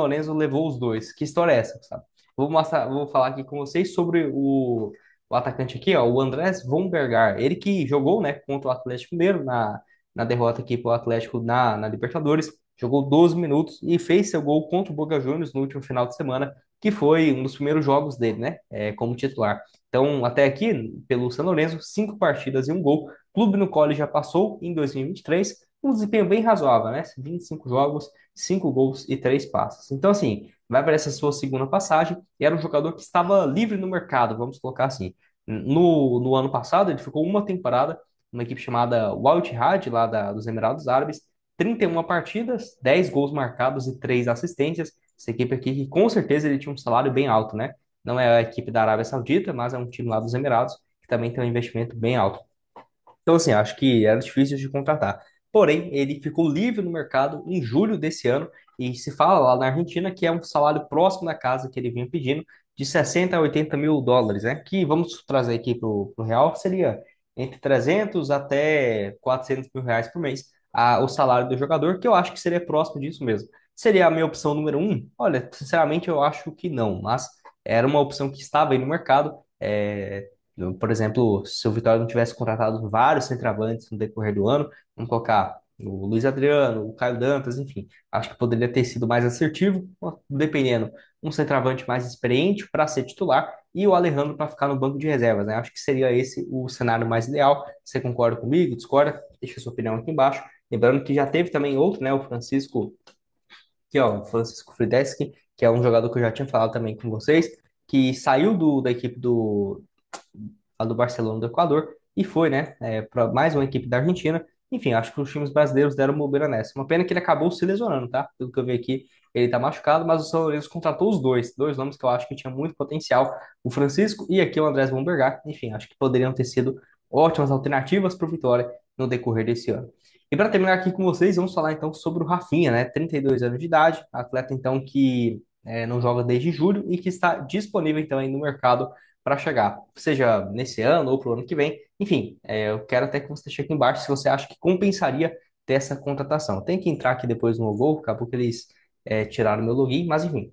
Lorenzo levou os dois. Que história é essa, sabe? Vou, mostrar, vou falar aqui com vocês sobre o, o atacante aqui, ó, o Andrés Von Bergar. Ele que jogou né, contra o Atlético Mineiro na, na derrota aqui para o Atlético na, na Libertadores. Jogou 12 minutos e fez seu gol contra o Boca Juniors no último final de semana, que foi um dos primeiros jogos dele, né? É, como titular. Então, até aqui, pelo San Lorenzo, cinco partidas e um gol. Clube no colo já passou em 2023 um desempenho bem razoável, né? 25 jogos, 5 gols e 3 passes. Então, assim, vai para essa sua segunda passagem e era um jogador que estava livre no mercado, vamos colocar assim. No, no ano passado, ele ficou uma temporada numa equipe chamada Wild Had, lá da, dos Emirados Árabes, 31 partidas, 10 gols marcados e 3 assistências. Essa equipe aqui que com certeza ele tinha um salário bem alto, né? Não é a equipe da Arábia Saudita, mas é um time lá dos Emirados que também tem um investimento bem alto. Então, assim, acho que era difícil de contratar. Porém, ele ficou livre no mercado em julho desse ano e se fala lá na Argentina que é um salário próximo da casa que ele vinha pedindo, de 60 a 80 mil dólares, né? Que vamos trazer aqui para o real, seria entre 300 até 400 mil reais por mês a, o salário do jogador, que eu acho que seria próximo disso mesmo. Seria a minha opção número um? Olha, sinceramente eu acho que não, mas era uma opção que estava aí no mercado. É, então, por exemplo, se o Vitória não tivesse contratado vários centroavantes no decorrer do ano, vamos colocar o Luiz Adriano, o Caio Dantas, enfim, acho que poderia ter sido mais assertivo, dependendo, um centroavante mais experiente para ser titular e o Alejandro para ficar no banco de reservas, né? Acho que seria esse o cenário mais ideal. Você concorda comigo? Discorda? Deixa sua opinião aqui embaixo. Lembrando que já teve também outro, né? O Francisco, que ó, o Francisco Frideski, que é um jogador que eu já tinha falado também com vocês, que saiu do, da equipe do, a do Barcelona do Equador, e foi, né, é, para mais uma equipe da Argentina. Enfim, acho que os times brasileiros deram bobeira nessa. Uma pena que ele acabou se lesionando, tá? Pelo que eu vi aqui, ele tá machucado, mas o São Lourenço contratou os dois, dois nomes que eu acho que tinha muito potencial, o Francisco e aqui o Andrés Bombergar. Enfim, acho que poderiam ter sido ótimas alternativas para o Vitória no decorrer desse ano. E para terminar aqui com vocês, vamos falar então sobre o Rafinha, né? 32 anos de idade, atleta então que é, não joga desde julho e que está disponível então aí no mercado para chegar, seja nesse ano ou para o ano que vem. Enfim, é, eu quero até que você deixe aqui embaixo se você acha que compensaria ter essa contratação. Tem que entrar aqui depois no logo, acabou que eles é, tiraram meu login, mas enfim.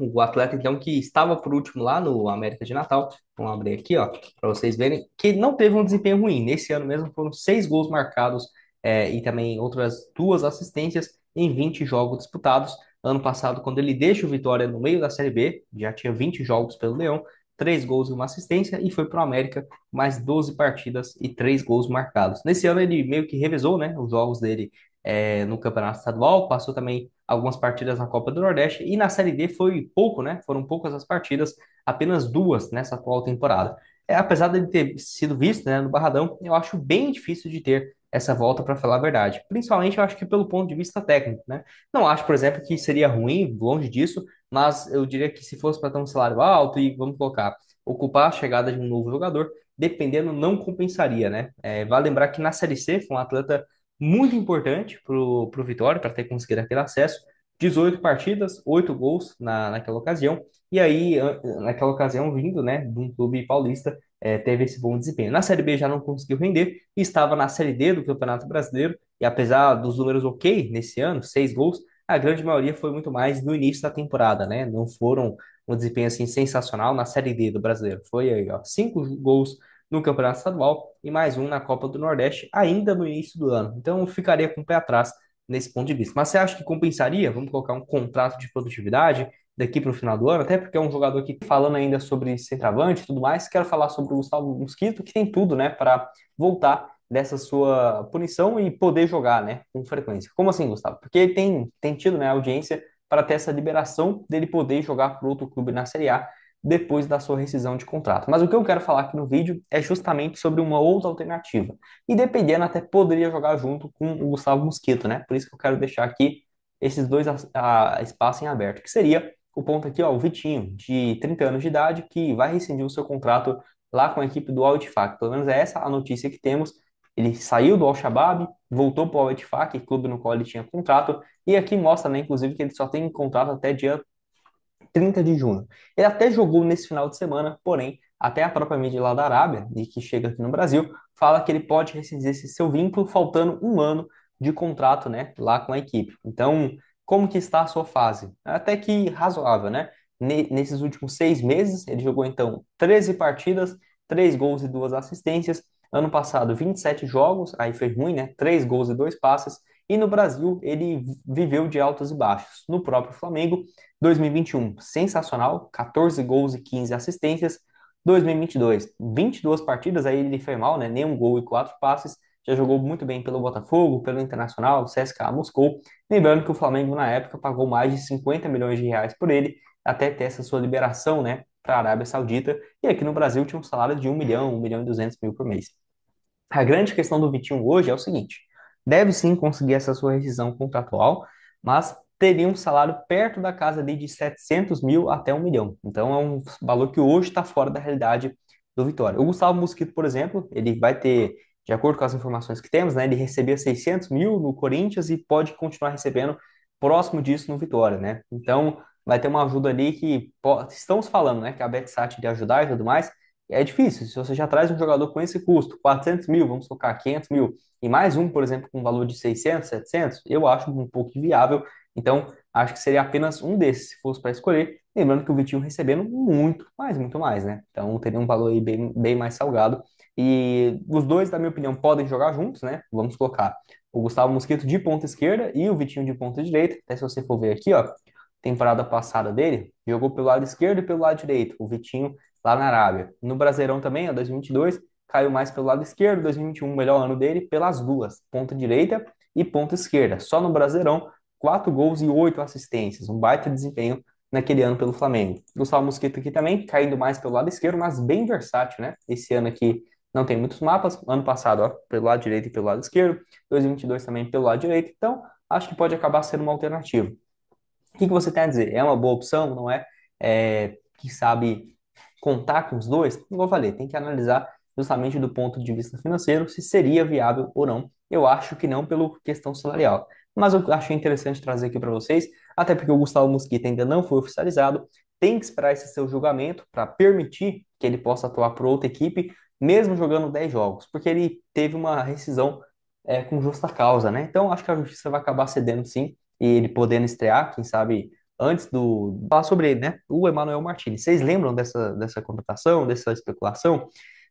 O atleta, então, que estava por último lá no América de Natal, vamos abrir aqui, ó, para vocês verem, que não teve um desempenho ruim. Nesse ano mesmo foram seis gols marcados é, e também outras duas assistências em 20 jogos disputados. Ano passado, quando ele deixa o Vitória no meio da Série B, já tinha 20 jogos pelo Leão, três gols e uma assistência, e foi para o América mais 12 partidas e três gols marcados. Nesse ano ele meio que revezou né, os jogos dele é, no Campeonato Estadual, passou também algumas partidas na Copa do Nordeste, e na Série D foi pouco, né? Foram poucas as partidas, apenas duas nessa atual temporada. É, apesar dele ter sido visto né, no Barradão, eu acho bem difícil de ter essa volta para falar a verdade. Principalmente eu acho que pelo ponto de vista técnico, né? Não acho, por exemplo, que seria ruim, longe disso, mas eu diria que se fosse para ter um salário alto e, vamos colocar, ocupar a chegada de um novo jogador, dependendo, não compensaria, né? É, vale lembrar que na Série C foi um atleta muito importante para o Vitória, para ter conseguido aquele acesso. 18 partidas, 8 gols na, naquela ocasião, e aí, naquela ocasião, vindo né, de um clube paulista, é, teve esse bom desempenho. Na Série B já não conseguiu render, estava na Série D do Campeonato Brasileiro, e apesar dos números ok nesse ano, 6 gols, a grande maioria foi muito mais no início da temporada, né? Não foram um desempenho assim sensacional na Série D do Brasileiro. Foi aí, ó, cinco gols no Campeonato Estadual e mais um na Copa do Nordeste ainda no início do ano. Então ficaria com o pé atrás nesse ponto de vista. Mas você acha que compensaria? Vamos colocar um contrato de produtividade daqui para o final do ano, até porque é um jogador que tá falando ainda sobre centroavante e tudo mais, quero falar sobre o Gustavo Mosquito, que tem tudo, né, para voltar dessa sua punição e poder jogar, né, com frequência. Como assim, Gustavo? Porque ele tem, tem tido, né, audiência para ter essa liberação dele poder jogar para outro clube na Série A depois da sua rescisão de contrato. Mas o que eu quero falar aqui no vídeo é justamente sobre uma outra alternativa. E dependendo, até poderia jogar junto com o Gustavo Mosquito, né? Por isso que eu quero deixar aqui esses dois a, a espaços em aberto, que seria o ponto aqui, ó, o Vitinho, de 30 anos de idade, que vai rescindir o seu contrato lá com a equipe do Altifac. Pelo menos é essa a notícia que temos ele saiu do Al-Shabaab, voltou para o al o clube no qual ele tinha contrato, e aqui mostra, né, inclusive, que ele só tem contrato até dia 30 de junho. Ele até jogou nesse final de semana, porém, até a própria mídia lá da Arábia, e que chega aqui no Brasil, fala que ele pode rescindir esse seu vínculo faltando um ano de contrato, né, lá com a equipe. Então, como que está a sua fase? Até que razoável, né? Nesses últimos seis meses, ele jogou então 13 partidas, 3 gols e 2 assistências, Ano passado, 27 jogos, aí foi ruim, né? Três gols e dois passes. E no Brasil, ele viveu de altos e baixos. No próprio Flamengo, 2021, sensacional, 14 gols e 15 assistências. 2022, 22 partidas, aí ele foi mal, né? Nenhum gol e quatro passes. Já jogou muito bem pelo Botafogo, pelo Internacional, CSKA Moscou. Lembrando que o Flamengo, na época, pagou mais de 50 milhões de reais por ele, até ter essa sua liberação, né? Para a Arábia Saudita. E aqui no Brasil tinha um salário de 1 milhão, 1 milhão e 200 mil por mês. A grande questão do Vitinho hoje é o seguinte: deve sim conseguir essa sua rescisão contratual, mas teria um salário perto da casa ali de 700 mil até 1 milhão. Então é um valor que hoje está fora da realidade do Vitória. O Gustavo Mosquito, por exemplo, ele vai ter, de acordo com as informações que temos, né, ele recebia 600 mil no Corinthians e pode continuar recebendo próximo disso no Vitória, né? Então vai ter uma ajuda ali que estamos falando, né, que a BetSat de ajudar e tudo mais, é difícil. Se você já traz um jogador com esse custo, 400 mil, vamos colocar 500 mil, e mais um, por exemplo, com valor de 600, 700, eu acho um pouco inviável. Então, acho que seria apenas um desses, se fosse para escolher. Lembrando que o Vitinho recebendo muito mais, muito mais, né? Então, teria um valor aí bem, bem mais salgado. E os dois, na minha opinião, podem jogar juntos, né? Vamos colocar o Gustavo Mosquito de ponta esquerda e o Vitinho de ponta direita. Até se você for ver aqui, ó, temporada passada dele, jogou pelo lado esquerdo e pelo lado direito. O Vitinho lá na Arábia. No Brasileirão também, em 2022, caiu mais pelo lado esquerdo, 2021, melhor ano dele, pelas duas, ponta direita e ponta esquerda. Só no Brasileirão, quatro gols e oito assistências, um baita desempenho naquele ano pelo Flamengo. Gustavo Mosquito aqui também, caindo mais pelo lado esquerdo, mas bem versátil, né? Esse ano aqui não tem muitos mapas, ano passado, ó, pelo lado direito e pelo lado esquerdo, 2022 também pelo lado direito, então acho que pode acabar sendo uma alternativa. O que, que você tem a dizer? É uma boa opção, não é? é que sabe contar com os dois? Como eu falei, tem que analisar justamente do ponto de vista financeiro se seria viável ou não. Eu acho que não pela questão salarial. Mas eu achei interessante trazer aqui para vocês, até porque o Gustavo Mosquita ainda não foi oficializado, tem que esperar esse seu julgamento para permitir que ele possa atuar por outra equipe, mesmo jogando 10 jogos, porque ele teve uma rescisão é, com justa causa, né? Então acho que a justiça vai acabar cedendo sim, e ele podendo estrear, quem sabe antes do falar sobre ele, né? O Emanuel Martini. Vocês lembram dessa, dessa contratação, dessa especulação?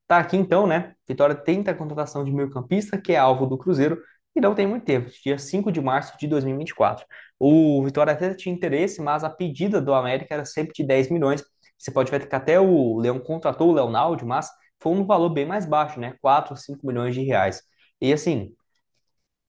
Tá aqui então, né? Vitória tenta a contratação de meio-campista, que é alvo do Cruzeiro, e não tem muito tempo, dia 5 de março de 2024. O Vitória até tinha interesse, mas a pedida do América era sempre de 10 milhões. Você pode ver que até o Leão contratou o Leonardo, mas foi um valor bem mais baixo, né? 4, 5 milhões de reais. E assim,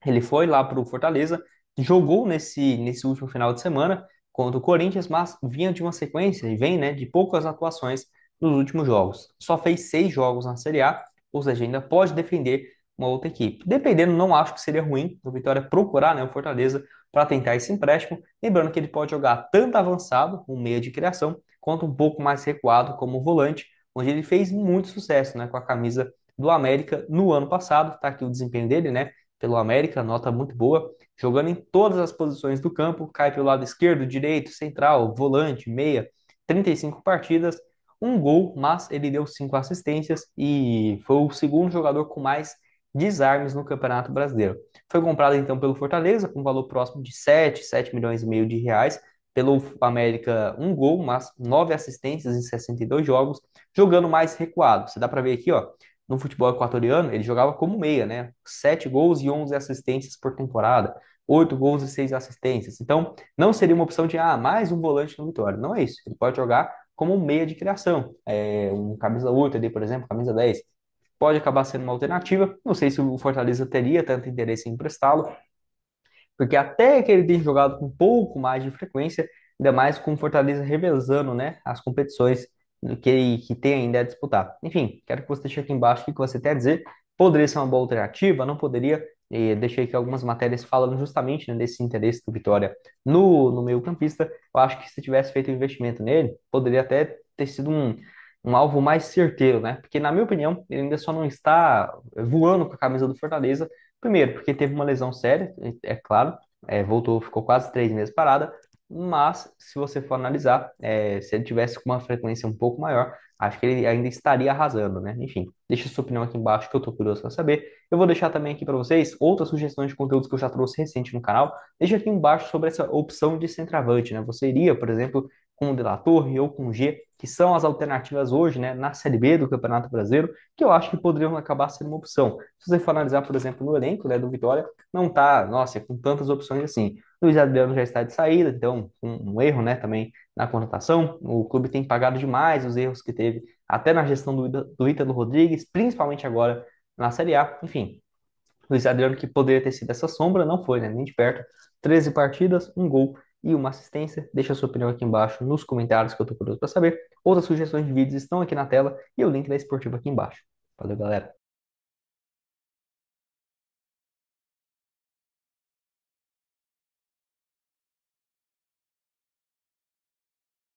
ele foi lá para o Fortaleza, jogou nesse, nesse último final de semana, contra o Corinthians, mas vinha de uma sequência e vem né, de poucas atuações nos últimos jogos. Só fez seis jogos na Série A, ou seja, ainda pode defender uma outra equipe. Dependendo, não acho que seria ruim o Vitória procurar né, o Fortaleza para tentar esse empréstimo. Lembrando que ele pode jogar tanto avançado, um meia de criação, quanto um pouco mais recuado como volante, onde ele fez muito sucesso né, com a camisa do América no ano passado. Está aqui o desempenho dele, né? pelo América, nota muito boa, jogando em todas as posições do campo, cai pelo lado esquerdo, direito, central, volante, meia, 35 partidas, um gol, mas ele deu cinco assistências e foi o segundo jogador com mais desarmes no Campeonato Brasileiro. Foi comprado então pelo Fortaleza com um valor próximo de 7, 7 milhões e meio de reais, pelo América um gol, mas nove assistências em 62 jogos, jogando mais recuado. Você dá para ver aqui, ó, no futebol equatoriano, ele jogava como meia, né? Sete gols e onze assistências por temporada, oito gols e seis assistências. Então, não seria uma opção de, ah, mais um volante no Vitória. Não é isso. Ele pode jogar como um meia de criação, é, um camisa 8 ali, por exemplo, camisa 10. Pode acabar sendo uma alternativa. Não sei se o Fortaleza teria tanto interesse em emprestá-lo, porque até que ele tenha jogado com um pouco mais de frequência, ainda mais com o Fortaleza revezando né, as competições que, que tem ainda a disputar. Enfim, quero que você deixe aqui embaixo o que você quer dizer. Poderia ser uma boa alternativa? Não poderia? E deixei aqui algumas matérias falando justamente né, desse interesse do Vitória no, no meio-campista. Eu acho que se tivesse feito um investimento nele, poderia até ter sido um, um alvo mais certeiro, né? Porque, na minha opinião, ele ainda só não está voando com a camisa do Fortaleza. Primeiro, porque teve uma lesão séria, é, é claro, é, voltou, ficou quase três meses parada mas se você for analisar, é, se ele tivesse com uma frequência um pouco maior, acho que ele ainda estaria arrasando, né? Enfim, deixa sua opinião aqui embaixo que eu tô curioso para saber. Eu vou deixar também aqui para vocês outras sugestões de conteúdos que eu já trouxe recente no canal. Deixa aqui embaixo sobre essa opção de centroavante, né? Você iria, por exemplo, com o De La Torre ou com o G, que são as alternativas hoje né, na Série B do Campeonato Brasileiro, que eu acho que poderiam acabar sendo uma opção. Se você for analisar, por exemplo, no elenco né, do Vitória, não tá, nossa, com tantas opções assim. Luiz Adriano já está de saída, então um, um erro né, também na contratação. O clube tem pagado demais os erros que teve até na gestão do, do Ítalo Rodrigues, principalmente agora na Série A. Enfim, Luiz Adriano que poderia ter sido essa sombra, não foi, né, nem de perto. 13 partidas, um gol e uma assistência. Deixa a sua opinião aqui embaixo nos comentários que eu estou curioso para saber. Outras sugestões de vídeos estão aqui na tela e o link da esportiva aqui embaixo. Valeu, galera!